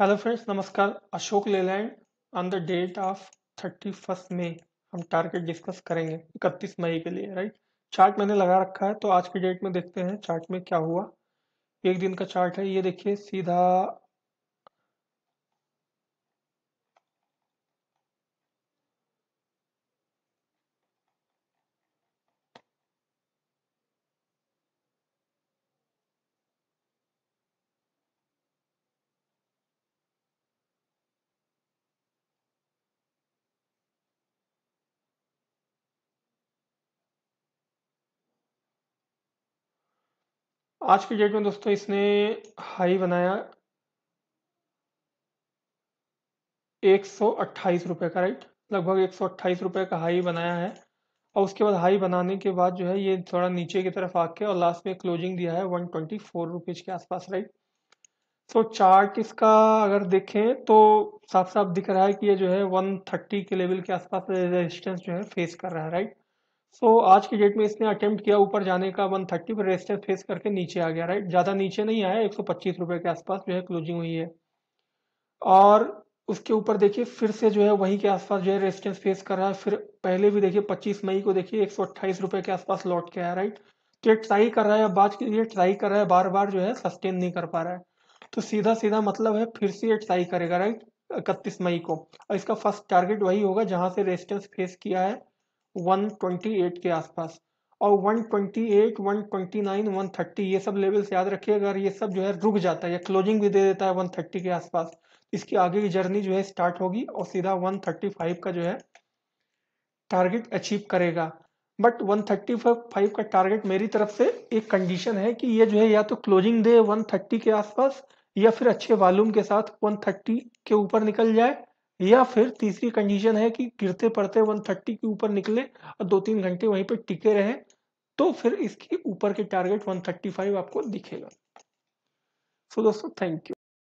hello friends नमस्कार Ashok Leyland on the date of thirty first May हम target discuss करेंगे इकतीस मई के लिए राइट चार्ट मैंने लगा रखा है तो आज के डेट में देखते हैं चार्ट में क्या हुआ एक दिन का चार्ट है ये देखिए सीधा आज की डेट में दोस्तों इसने हाई बनाया एक सौ अट्ठाईस का राइट लगभग एक सौ अट्ठाईस का हाई बनाया है और उसके बाद हाई बनाने के बाद जो है ये थोड़ा नीचे की तरफ आके और लास्ट में क्लोजिंग दिया है वन ट्वेंटी फोर रुपीज़ के आसपास राइट सो तो so, चार्ट इसका अगर देखें तो साफ साफ दिख रहा है कि ये जो है वन थर्टी के लेवल के आसपास रेजिस्टेंस जो है फेस कर रहा है राइट सो so, आज के डेट में इसने अटेम्प्ट किया ऊपर जाने का 130 थर्टी पर रेजिस्टेंस फेस करके नीचे आ गया राइट ज़्यादा नीचे नहीं आया एक सौ के आसपास जो है क्लोजिंग हुई है और उसके ऊपर देखिए फिर से जो है वही के आसपास जो है रेजिस्टेंस फेस कर रहा है फिर पहले भी देखिए 25 मई को देखिए एक सौ के आसपास लौट के आया राइट तो ये ट्राई कर रहा है बाज लिए ट्राई कर रहा है बार बार जो है सस्टेन नहीं कर पा रहा है तो सीधा सीधा मतलब है फिर से ये ट्राई करेगा राइट इकतीस मई को और इसका फर्स्ट टारगेट वही होगा जहां से रेजिस्टेंस फेस किया है 128 के आसपास और 128, 129, 130 ये सब लेवल्स याद रखिए अगर ये सब जो है रुक जाता है या क्लोजिंग भी दे देता है 130 के आसपास इसकी आगे की जर्नी जो है स्टार्ट होगी और सीधा 135 का जो है टारगेट अचीव करेगा बट 135 का टारगेट मेरी तरफ से एक कंडीशन है कि ये जो है या तो क्लोजिंग दे 130 के आसपास या फिर अच्छे वॉल्यूम के साथ 130 के ऊपर निकल जाए या फिर तीसरी कंडीशन है कि गिरते पड़ते 130 के ऊपर निकले और दो तीन घंटे वहीं पर टिके रहे तो फिर इसके ऊपर के टारगेट 135 आपको दिखेगा सो so, दोस्तों थैंक यू